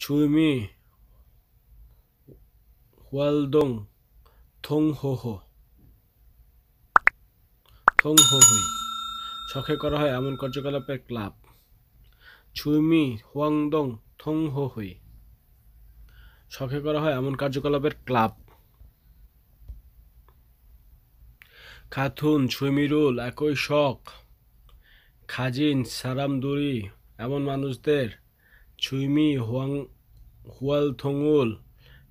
Chumi Hualdong Thong Ho Ho থং হো হুই শখে করা হয় এমন কার্যকলাপের ক্লাব ছুইমি হুয়াংদং থং হো হুই শখে করা হয় এমন কার্যকলাপের ক্লাব খাতুন ছুইমিরুল একই শখ খাজিন সারামদুরি এমন মানুষদের ছুইমি হোয়াং হুয়ালথোঙোল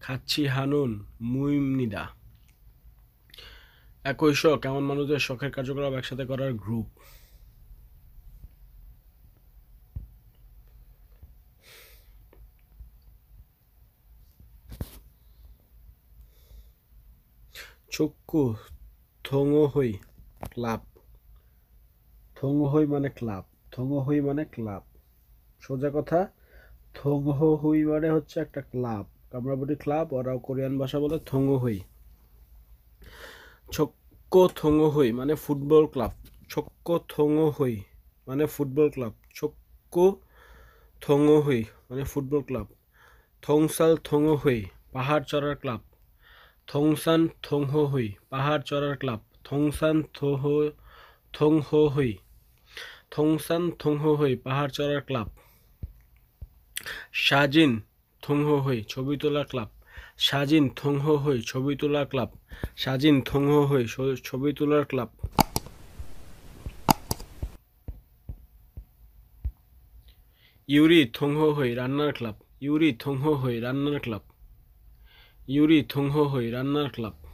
খাচ্ছি হানুন মুইমনিদা একই শখ এমন মানুষদের শখের কার্যকলাপ একসাথে করার গ্রুপ চক্ষু হই ক্লাব হই মানে ক্লাব থোঙোহই মানে ক্লাব সোজা কথা থংহো হুই মানে হচ্ছে একটা ক্লাব আমরা বলি ক্লাব ওরা কোরিয়ান ভাষা বলে থংহো হুই ছক্ক থংহো হুই মানে ফুটবল ক্লাব ছক্ক থংহো হুই মানে ফুটবল ক্লাব ছক্ক থংহো হুই মানে ফুটবল ক্লাব থংসাল থংহো হুই পাহাড় চড়ার ক্লাব থংসান থংহো হুই পাহাড় চড়ার ক্লাব থংসান থোহ থংহো হুই থংসান থংহো হুই পাহাড় চড়ার ক্লাব সাজিন হই ছবি তোলা ক্লাব সাজিন হই ছবি তোলা ক্লাব সাজিন হই ছবি তোলার ক্লাব ইউরি হই রান্নার ক্লাব ইউরি হই রান্নার ক্লাব ইউরি হই রান্নার ক্লাব